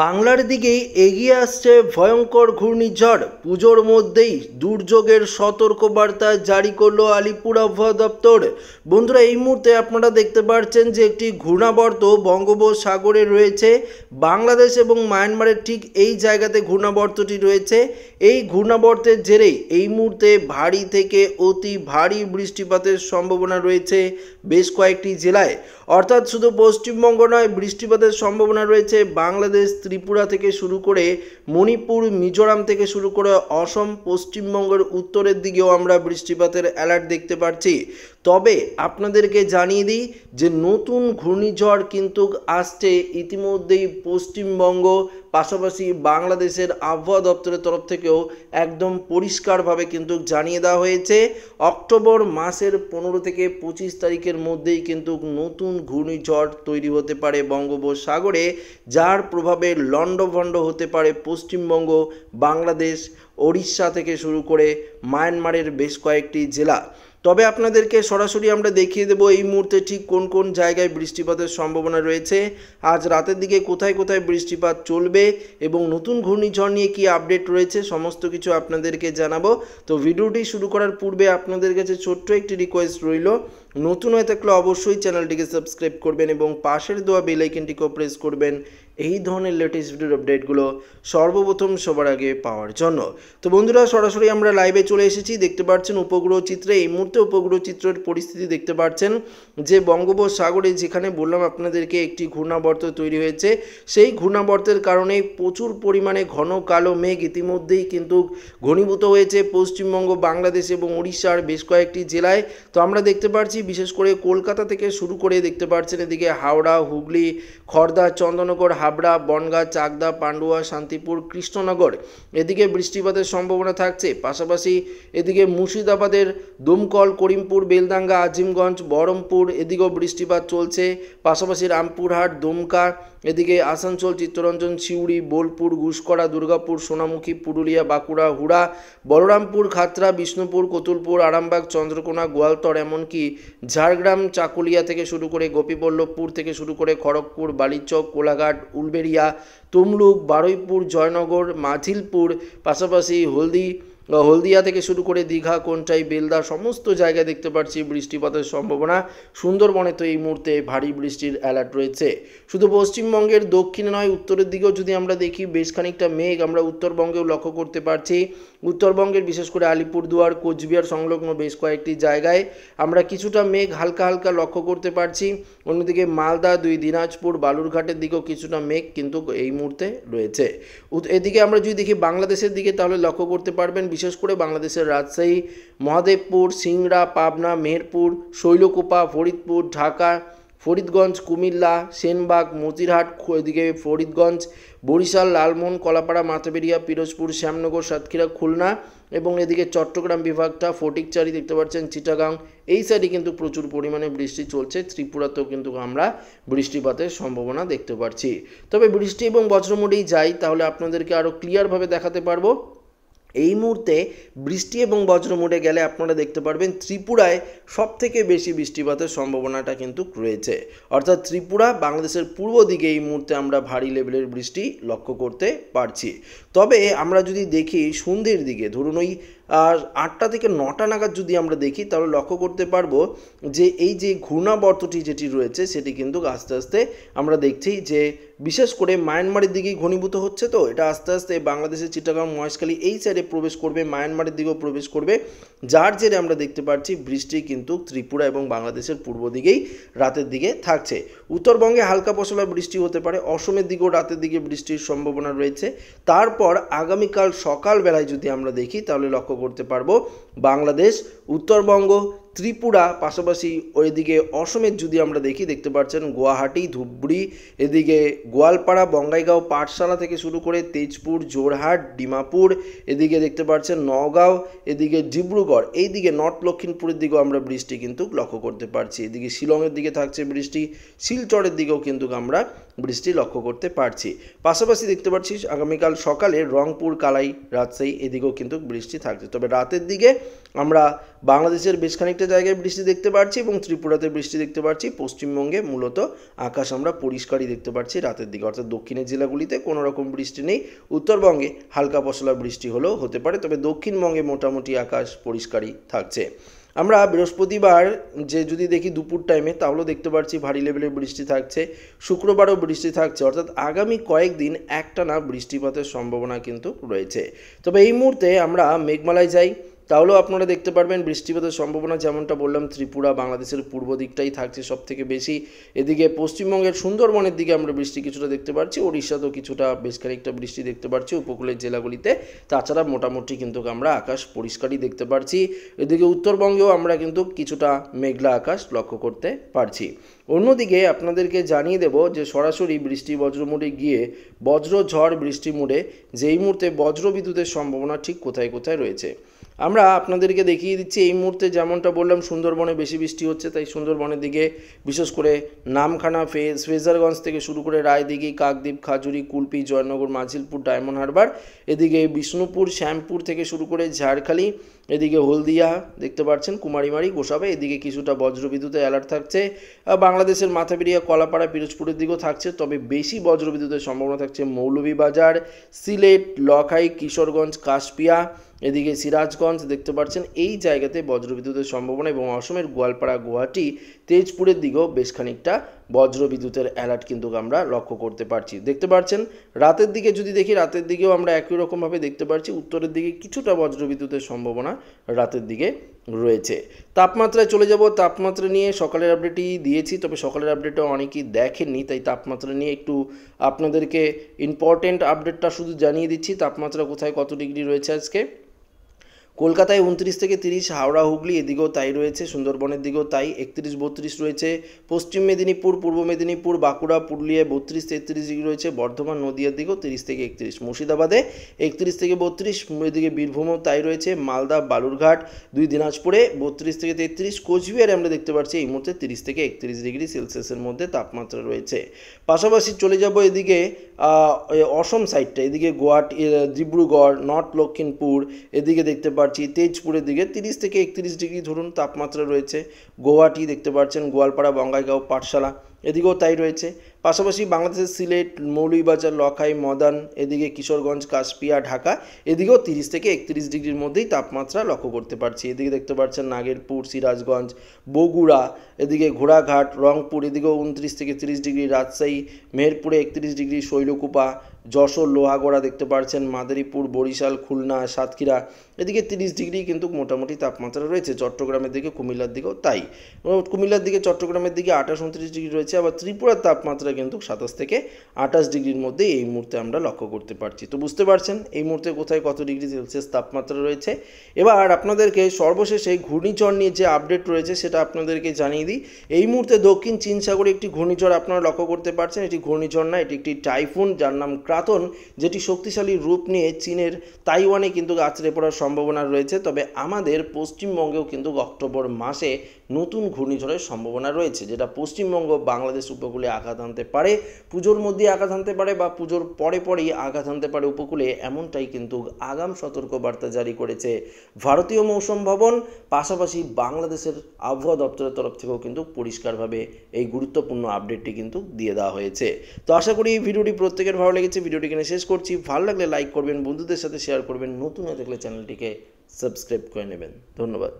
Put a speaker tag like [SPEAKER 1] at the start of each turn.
[SPEAKER 1] বাংলার দিকে এগিয়ে আসছে ভয়ঙ্কর ঘূর্ণিঝড় পুজোর মধ্যেই দুর্যোগের সতর্কবার্তা জারি করলো আলিপুর আবহাওয়া দপ্তর বন্ধুরা এই মুহূর্তে আপনারা দেখতে পাচ্ছেন যে একটি ঘূর্ণাবর্ত বঙ্গোপসাগরে রয়েছে বাংলাদেশ এবং মায়ানমারের ঠিক এই জায়গাতে ঘূর্ণাবর্তটি রয়েছে এই ঘূর্ণাবর্তের জেরেই এই মুহূর্তে ভারী থেকে অতি ভারী বৃষ্টিপাতের সম্ভাবনা রয়েছে বেশ কয়েকটি জেলায় অর্থাৎ শুধু পশ্চিমবঙ্গ নয় বৃষ্টিপাতের সম্ভাবনা রয়েছে বাংলাদেশ বাংলাদেশ ত্রিপুরা থেকে শুরু করে মণিপুর মিজোরাম থেকে শুরু করে অসম পশ্চিমবঙ্গের উত্তরের দিকেও আমরা বৃষ্টিপাতের অ্যালার্ট দেখতে পাচ্ছি তবে আপনাদেরকে জানিয়ে দিই যে নতুন ঘূর্ণিঝড় কিন্তু আসছে ইতিমধ্যেই পশ্চিমবঙ্গ পাশাপাশি বাংলাদেশের আবহাওয়া দপ্তরের তরফ থেকেও একদম পরিষ্কারভাবে কিন্তু জানিয়ে দেওয়া হয়েছে অক্টোবর মাসের পনেরো থেকে পঁচিশ তারিখের মধ্যেই কিন্তু নতুন ঘূর্ণিঝড় তৈরি হতে পারে বঙ্গোপসাগরে যার প্রভাবে লণ্ডভণ্ড হতে পারে পশ্চিমবঙ্গ বাংলাদেশ ওড়িশা থেকে শুরু করে মায়ানমারের বেশ কয়েকটি জেলা তবে আপনাদেরকে সরাসরি আমরা দেখিয়ে দেব এই মুহূর্তে ঠিক কোন কোন জায়গায় বৃষ্টিপাতের সম্ভাবনা রয়েছে আজ রাতের দিকে কোথায় কোথায় বৃষ্টিপাত চলবে এবং নতুন ঘূর্ণিঝড় নিয়ে কি আপডেট রয়েছে সমস্ত কিছু আপনাদেরকে জানাবো তো ভিডিওটি শুরু করার পূর্বে আপনাদের কাছে ছোট্ট একটি রিকোয়েস্ট রইল নতুন হয়ে থাকলে অবশ্যই চ্যানেলটিকে সাবস্ক্রাইব করবেন এবং পাশের দেওয়া বেলাইকেনটিকেও প্রেস করবেন এই ধরনের লেটেস্ট ভিডিওর আপডেটগুলো সর্বপ্রথম সবার আগে পাওয়ার জন্য তো বন্ধুরা সরাসরি আমরা লাইভে চলে এসেছি দেখতে পাচ্ছেন উপগ্রহ চিত্রে এই মুহূর্তে উপগ্রহ চিত্রের পরিস্থিতি দেখতে পাচ্ছেন যে বঙ্গোপসাগরে যেখানে বললাম আপনাদেরকে একটি ঘূর্ণাবর্ত তৈরি হয়েছে সেই ঘূর্ণাবর্তের কারণে প্রচুর পরিমাণে ঘন কালো মেঘ ইতিমধ্যেই কিন্তু ঘনীভূত হয়েছে পশ্চিমবঙ্গ বাংলাদেশ এবং উড়িষ্যার বেশ কয়েকটি জেলায় তো আমরা দেখতে পাচ্ছি বিশেষ করে কলকাতা থেকে শুরু করে দেখতে পাচ্ছেন এদিকে হাওড়া হুগলি খর্দা চন্দননগর হাবড়া বনগা চাকদা পান্ডুয়া শান্তিপুর কৃষ্ণনগর এদিকে বৃষ্টিপাতের সম্ভাবনা থাকছে পাশাপাশি এদিকে মুর্শিদাবাদের দুমকল করিমপুর বেলদাঙ্গা আজিমগঞ্জ বহরমপুর এদিকেও বৃষ্টিপাত চলছে পাশাপাশি রামপুরহাট দুমকা এদিকে আসানসোল চিত্তরঞ্জন সিউড়ি বোলপুর ঘুষকড়া দুর্গাপুর সোনামুখী পুরুলিয়া বাঁকুড়া হুড়া বলরামপুর খাতড়া বিষ্ণুপুর কতুলপুর আরামবাগ চন্দ্রকোনা গোয়ালতর এমনকি ঝাড়গ্রাম চাকুলিয়া থেকে শুরু করে গোপীবল্লভপুর থেকে শুরু করে খড়গপুর বালিচক কোলাঘাট উলবেড়িয়া তমলুক বারুইপুর জয়নগর মাঝিলপুর পাশাপাশি হলদি হলদিয়া থেকে শুরু করে দীঘা কোনটাই বেলদা সমস্ত জায়গায় দেখতে পাচ্ছি বৃষ্টিপাতের সম্ভাবনা সুন্দরবনে তো এই মুহূর্তে ভারী বৃষ্টির অ্যালার্ট রয়েছে শুধু পশ্চিমবঙ্গের দক্ষিণে নয় উত্তরের দিকেও যদি আমরা দেখি বেশ খানিকটা মেঘ আমরা উত্তরবঙ্গেও লক্ষ্য করতে পারছি উত্তরবঙ্গের বিশেষ করে আলিপুরদুয়ার কোচবিহার সংলগ্ন বেশ কয়েকটি জায়গায় আমরা কিছুটা মেঘ হালকা হালকা লক্ষ্য করতে পারছি অন্যদিকে মালদা দুই দিনাজপুর বালুরঘাটের দিকেও কিছুটা মেঘ কিন্তু এই মুহূর্তে রয়েছে এদিকে আমরা যদি দেখি বাংলাদেশের দিকে তাহলে লক্ষ্য করতে পারবেন বিশেষ করে বাংলাদেশের রাজশাহী মহাদেবপুর সিংড়া পাবনা মেহেরপুর শৈলকুপা ফরিদপুর ঢাকা ফরিদগঞ্জ কুমিল্লা সেনবাগ মতিরহাট এদিকে ফরিদগঞ্জ বরিশাল লালমোহন কলাপাড়া মাথাবেরিয়া পিরোজপুর শ্যামনগর সাতক্ষীরা খুলনা এবং এদিকে চট্টগ্রাম বিভাগটা ফটিকচারি দেখতে পাচ্ছেন চিটাগাং এই সাইডে কিন্তু প্রচুর পরিমাণে বৃষ্টি চলছে ত্রিপুরাতেও কিন্তু আমরা বৃষ্টিপাতের সম্ভাবনা দেখতে পাচ্ছি তবে বৃষ্টি এবং বজ্রমুড়ি যাই তাহলে আপনাদেরকে আরও ক্লিয়ারভাবে দেখাতে পারবো এই মুহূর্তে বৃষ্টি এবং বজ্র মোড়ে গেলে আপনারা দেখতে পারবেন ত্রিপুরায় সব থেকে বেশি বৃষ্টিপাতের সম্ভাবনাটা কিন্তু রয়েছে অর্থাৎ ত্রিপুরা বাংলাদেশের পূর্ব দিকে এই মুহূর্তে আমরা ভারী লেভেলের বৃষ্টি লক্ষ্য করতে পারছি তবে আমরা যদি দেখি সন্ধ্যের দিকে ধরুন ওই আর আটটা থেকে নটা নাগাদ যদি আমরা দেখি তাহলে লক্ষ্য করতে পারবো যে এই যে ঘূর্ণাবর্তটি যেটি রয়েছে সেটি কিন্তু আস্তে আস্তে আমরা দেখছি যে বিশেষ করে মায়ানমারের দিকেই ঘনীভূত হচ্ছে তো এটা আস্তে আস্তে বাংলাদেশের চিটাগাং মহেশখালী এই সাইডে প্রবেশ করবে মায়ানমারের দিকেও প্রবেশ করবে যার জেরে আমরা দেখতে পাচ্ছি বৃষ্টি কিন্তু ত্রিপুরা এবং বাংলাদেশের পূর্ব দিকেই রাতের দিকে থাকছে উত্তরবঙ্গে হালকা পশলা বৃষ্টি হতে পারে অসমের দিকেও রাতের দিকে বৃষ্টির সম্ভাবনা রয়েছে তারপর আগামীকাল সকালবেলায় যদি আমরা দেখি তাহলে লক্ষ্য করতে পারবো বাংলাদেশ উত্তরবঙ্গ ত্রিপুরা পাশাপাশি ওইদিকে অসমের যদি আমরা দেখি দেখতে পাচ্ছেন গুয়াহাটি ধুবড়ি এদিকে গোয়ালপাড়া বঙ্গাইগাঁও পাঠশালা থেকে শুরু করে তেজপুর জোরহাট ডিমাপুর এদিকে দেখতে পাচ্ছেন নগাঁও এদিকে ডিব্রুগড় এইদিকে নর্থ লক্ষ্মীপুরের দিকেও আমরা বৃষ্টি কিন্তু লক্ষ্য করতে পারছি এদিকে শিলংয়ের দিকে থাকছে বৃষ্টি শিলচরের দিকেও কিন্তু আমরা বৃষ্টি লক্ষ্য করতে পারছি পাশাপাশি দেখতে পাচ্ছি আগামীকাল সকালে রংপুর কালাই রাজশাহী এদিকেও কিন্তু বৃষ্টি থাকছে তবে রাতের দিকে আমরা বাংলাদেশের বেশ খানিকটা জায়গায় বৃষ্টি দেখতে পাচ্ছি এবং ত্রিপুরাতে বৃষ্টি দেখতে পাচ্ছি পশ্চিমবঙ্গে মূলত আকাশ আমরা পরিষ্কারই দেখতে পাচ্ছি রাতের দিকে অর্থাৎ দক্ষিণের জেলাগুলিতে কোনো রকম বৃষ্টি নেই উত্তরবঙ্গে হালকা পশলা বৃষ্টি হলেও হতে পারে তবে দক্ষিণবঙ্গে মোটামুটি আকাশ পরিষ্কারই থাকছে আমরা বৃহস্পতিবার যে যদি দেখি দুপুর টাইমে তাহলেও দেখতে পাচ্ছি ভারী লেভেলের বৃষ্টি থাকছে শুক্রবারও বৃষ্টি থাকছে অর্থাৎ আগামী কয়েকদিন একটানা বৃষ্টিপাতের সম্ভাবনা কিন্তু রয়েছে তবে এই মুহূর্তে আমরা মেঘমালায় যাই তাহলেও আপনারা দেখতে পারবেন বৃষ্টিপাতের সম্ভাবনা যেমনটা বললাম ত্রিপুরা বাংলাদেশের পূর্ব দিকটাই থাকছে সব থেকে বেশি এদিকে পশ্চিমবঙ্গের সুন্দরবনের দিকে আমরা বৃষ্টি কিছুটা দেখতে পাচ্ছি ওড়িশাতেও কিছুটা বেশ খানিকটা বৃষ্টি দেখতে পাচ্ছি উপকূলের জেলাগুলিতে তাছাড়া মোটামুটি কিন্তু আমরা আকাশ পরিষ্কারই দেখতে পাচ্ছি এদিকে উত্তরবঙ্গেও আমরা কিন্তু কিছুটা মেঘলা আকাশ লক্ষ্য করতে পারছি অন্যদিকে আপনাদেরকে জানিয়ে দেব যে সরাসরি বৃষ্টি বজ্রমুড়ে গিয়ে বজ্র ঝড় বৃষ্টি মুড়ে যেই মুহূর্তে বজ্রবিদ্যুতের সম্ভাবনা ঠিক কোথায় কোথায় রয়েছে আমরা আপনাদেরকে দেখিয়ে দিচ্ছি এই মুহূর্তে যেমনটা বললাম সুন্দরবনে বেশি বৃষ্টি হচ্ছে তাই সুন্দরবনের দিকে বিশেষ করে নামখানা ফেস ফেজারগঞ্জ থেকে শুরু করে রায়দিঘি কাকদ্বীপ খাজুরি কুলপি জয়নগর মাঝিলপুর ডায়মন্ড হারবার এদিকে বিষ্ণুপুর শ্যামপুর থেকে শুরু করে ঝাড়খালি এদিকে হলদিয়া দেখতে পাচ্ছেন কুমারীমারি গোসাবে এদিকে কিছুটা বজ্রবিদ্যুতে অ্যালার্ট থাকছে বাংলাদেশের মাথাপিড়িয়া কলাপাড়া পিরোজপুরের দিকেও থাকছে তবে বেশি বজ্রবিদ্যুতের সম্ভাবনা থাকছে মৌলভীবাজার সিলেট লখাই কিশোরগঞ্জ কাশপিয়া এদিকে সিরাজগঞ্জ দেখতে পাচ্ছেন এই জায়গাতে বজ্রবিদ্যুতের সম্ভাবনা এবং অসমের গোয়ালপাড়া গুয়াহাটি তেজপুরের দিকেও বেশ খানিকটা বজ্রবিদ্যুতের অ্যালার্ট কিন্তু আমরা লক্ষ্য করতে পারছি দেখতে পাচ্ছেন রাতের দিকে যদি দেখি রাতের দিকেও আমরা একই রকমভাবে দেখতে পাচ্ছি উত্তরের দিকে কিছুটা বজ্রবিদ্যুতের সম্ভাবনা রাতের দিকে রয়েছে তাপমাত্রায় চলে যাব তাপমাত্রা নিয়ে সকালের আপডেটই দিয়েছি তবে সকালের আপডেটটা অনেকেই দেখেননি তাই তাপমাত্রা নিয়ে একটু আপনাদেরকে ইম্পর্টেন্ট আপডেটটা শুধু জানিয়ে দিচ্ছি তাপমাত্রা কোথায় কত ডিগ্রি রয়েছে আজকে কলকাতায় উনত্রিশ থেকে তিরিশ হাওড়া হুগলি এদিকেও তাই রয়েছে সুন্দরবনের দিকেও তাই একত্রিশ বত্রিশ রয়েছে পশ্চিম মেদিনীপুর পূর্ব মেদিনীপুর বাঁকুড়া পুরুলিয়ায় বত্রিশ তেত্রিশ ডিগ্রি রয়েছে বর্ধমান নদীয়ার দিকেও তিরিশ থেকে একত্রিশ মুর্শিদাবাদে একত্রিশ থেকে বত্রিশ এদিকে বীরভূমও তাই রয়েছে মালদা বালুরঘাট দুই দিনাজপুরে বত্রিশ থেকে তেত্রিশ কোচবিহারে আমরা দেখতে পাচ্ছি এই মুহূর্তে তিরিশ থেকে একত্রিশ ডিগ্রি সেলসিয়াসের মধ্যে তাপমাত্রা রয়েছে পাশাপাশি চলে যাব এদিকে অসম সাইডটা এদিকে গোয়াট ডিব্রুগড় নর্থ লক্ষিমপুর এদিকে দেখতে পাচ্ছি পারছি তেজপুরের দিকে তিরিশ থেকে একত্রিশ ডিগ্রি ধরুন তাপমাত্রা রয়েছে গোয়াটি দেখতে পাচ্ছেন গোয়ালপাড়া বঙ্গাইগাঁও পাঠশালা এদিকেও তাই রয়েছে পাশাপাশি বাংলাদেশের সিলেট মৌলভীবাজার লখাই মদান এদিকে কিশোরগঞ্জ কাশপিয়া ঢাকা এদিকেও তিরিশ থেকে একত্রিশ ডিগ্রির মধ্যেই তাপমাত্রা লক্ষ্য করতে পারছি এদিকে দেখতে পাচ্ছেন নাগেরপুর সিরাজগঞ্জ বগুড়া এদিকে ঘোড়াঘাট রংপুর এদিকেও উনত্রিশ থেকে তিরিশ ডিগ্রি রাজশাহী মেহেরপুরে একত্রিশ ডিগ্রি শৈলকুপা যশোর লোহাগড়া দেখতে পারছেন মাদারীপুর বরিশাল খুলনা সাতক্ষীরা এদিকে তিরিশ ডিগ্রি কিন্তু মোটামুটি তাপমাত্রা রয়েছে চট্টগ্রামের দিকে কুমিল্লার দিকেও তাই কুমিল্লার দিকে চট্টগ্রামের দিকে আঠাশ উনত্রিশ ডিগ্রি রয়েছে আবার ত্রিপুরার তাপমাত্রা কিন্তু সাতাশ থেকে আঠাশ ডিগ্রির মধ্যে এই মুহূর্তে আমরা লক্ষ্য করতে পারছি তো বুঝতে পারছেন এই মুহূর্তে কোথায় কত ডিগ্রি সেলসিয়াস তাপমাত্রা রয়েছে এবার আপনাদেরকে সর্বশেষ এই ঘূর্ণিঝড় নিয়ে যে আপডেট রয়েছে সেটা আপনাদেরকে জানিয়ে দিই এই মুহূর্তে দক্ষিণ চীন সাগরে একটি ঘূর্ণিঝড় আপনারা লক্ষ্য করতে পারছেন এটি ঘূর্ণিঝড় না এটি একটি টাইফুন যার নাম ক্রা পাতন যেটি শক্তিশালী রূপ নিয়ে চীনের তাইওয়ানে কিন্তু আছড়ে পড়ার সম্ভাবনা রয়েছে তবে আমাদের পশ্চিমবঙ্গেও কিন্তু অক্টোবর মাসে নতুন ঘূর্ণিঝড়ের সম্ভাবনা রয়েছে যেটা পশ্চিমবঙ্গ বাংলাদেশ উপকূলে আঘাত আনতে পারে পুজোর মধ্যে আঘাত আনতে পারে বা পুজোর পরে পরেই আঘাত আনতে পারে উপকূলে এমনটাই কিন্তু আগাম সতর্কবার্তা জারি করেছে ভারতীয় মৌসুম ভবন পাশাপাশি বাংলাদেশের আবহাওয়া দপ্তরের তরফ থেকেও কিন্তু পরিষ্কারভাবে এই গুরুত্বপূর্ণ আপডেটটি কিন্তু দিয়ে দেওয়া হয়েছে তো আশা করি এই ভিডিওটি প্রত্যেকের ভালো লেগেছে ভিডিওটি এখানে শেষ করছি ভালো লাগলে লাইক করবেন বন্ধুদের সাথে শেয়ার করবেন নতুন হয়ে থাকলে চ্যানেলটিকে সাবস্ক্রাইব করে নেবেন ধন্যবাদ